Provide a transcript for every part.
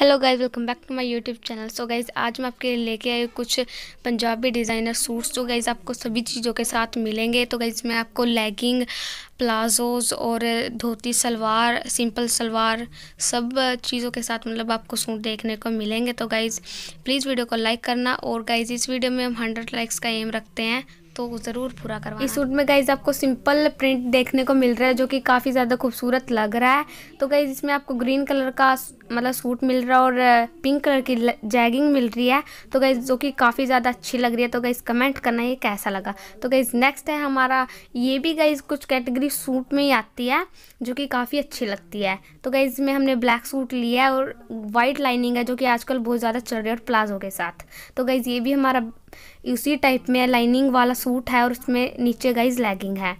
hello guys welcome back to my YouTube channel so guys आज मैं आपके लिए लेके आई कुछ पंजाबी डिज़ाइनर सूट्स जो गाइज आपको सभी चीज़ों के साथ मिलेंगे तो गाइज मैं आपको लेगिंग प्लाजोज और धोती सलवार सिंपल सलवार सब चीज़ों के साथ मतलब आपको सूट देखने को मिलेंगे तो गाइज़ प्लीज़ वीडियो को लाइक करना और गाइज़ इस वीडियो में हम हंड्रेड लाइक्स का एम रखते हैं तो ज़रूर पूरा करवा इस सूट में गाइज आपको सिंपल प्रिंट देखने को मिल रहा है जो कि काफ़ी ज़्यादा खूबसूरत लग रहा है तो गाइज इसमें आपको ग्रीन कलर का मतलब सूट मिल रहा है और पिंक कलर की जैगिंग मिल रही है तो गाइज जो कि काफ़ी ज़्यादा अच्छी लग रही है तो गाइज कमेंट करना ये कैसा लगा तो गाइज नेक्स्ट है हमारा ये भी गाइज कुछ कैटेगरी सूट में ही आती है जो कि काफ़ी अच्छी लगती है तो गाइज इसमें हमने ब्लैक सूट लिया है और वाइट लाइनिंग है जो कि आजकल बहुत ज़्यादा चल रही है और प्लाजो के साथ तो गाइज ये भी हमारा उसी टाइप में लाइनिंग वाला सूट है और उसमें नीचे गाइज लैगिंग है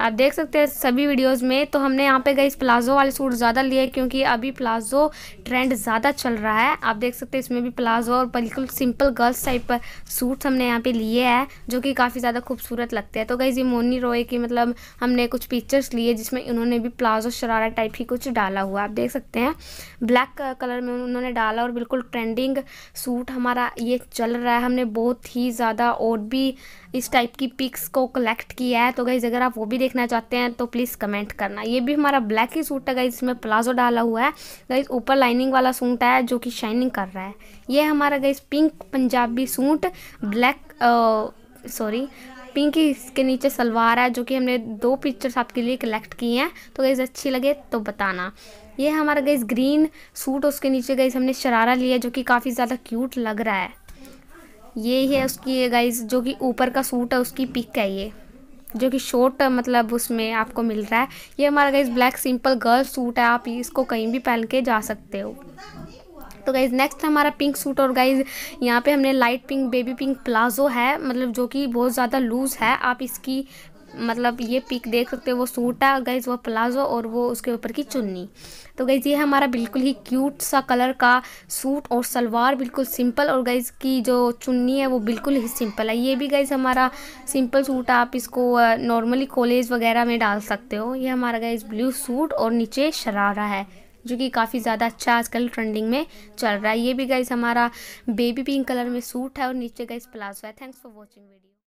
आप देख सकते हैं सभी वीडियोस में तो हमने यहाँ पे गई प्लाजो वाले सूट ज़्यादा लिए क्योंकि अभी प्लाजो ट्रेंड ज़्यादा चल रहा है आप देख सकते हैं इसमें भी प्लाजो और बिल्कुल सिंपल गर्ल्स टाइप सूट हमने यहाँ पे लिए हैं जो कि काफ़ी ज़्यादा खूबसूरत लगते हैं तो गई जी मोनी रोए की मतलब हमने कुछ पिक्चर्स लिए जिसमें इन्होंने भी प्लाजो शरारा टाइप ही कुछ डाला हुआ आप देख सकते हैं ब्लैक कलर में उन्होंने डाला और बिल्कुल ट्रेंडिंग सूट हमारा ये चल रहा है हमने बहुत ही ज़्यादा और भी इस टाइप की पिक्स को कलेक्ट किया है तो गई अगर आप वो भी देख देखना चाहते हैं तो प्लीज़ कमेंट करना ये भी हमारा ब्लैक ही सूट है गाइज इसमें प्लाजो डाला हुआ है गाइज ऊपर लाइनिंग वाला सूट है जो कि शाइनिंग कर रहा है ये हमारा guys pink Punjabi suit black sorry pink इसके नीचे सलवार है जो कि हमने दो पिक्चर्स आपके लिए कलेक्ट की हैं तो गाइज अच्छी लगे तो बताना ये हमारा गाइज ग्रीन सूट उसके नीचे गाइज हमने शरारा लिया जो कि काफ़ी ज़्यादा क्यूट लग रहा है ये है उसकी गाइज जो कि ऊपर का सूट है उसकी पिक है ये जो कि शॉर्ट मतलब उसमें आपको मिल रहा है ये हमारा guys black simple girl suit है आप इसको कहीं भी पहन के जा सकते हो तो गाइज़ नेक्स्ट हमारा पिंक सूट और गाइज़ यहाँ पे हमने light pink baby pink palazzo है मतलब जो कि बहुत ज़्यादा लूज़ है आप इसकी मतलब ये पिक देख सकते हो वो सूटा गई वो प्लाजो और वो उसके ऊपर की चुन्नी तो गईज ये हमारा बिल्कुल ही क्यूट सा कलर का सूट और सलवार बिल्कुल सिंपल और गई की जो चुन्नी है वो बिल्कुल ही सिंपल है ये भी गई हमारा सिंपल सूट आप इसको नॉर्मली कॉलेज वगैरह में डाल सकते हो ये हमारा गई ब्लू सूट और नीचे शरारा है जो कि काफ़ी ज़्यादा अच्छा आजकल ट्रेंडिंग में चल रहा है ये भी गाइस हमारा बेबी पिंक कलर में सूट है और नीचे गाइस प्लाजो है थैंक्स फॉर वॉचिंग वीडियो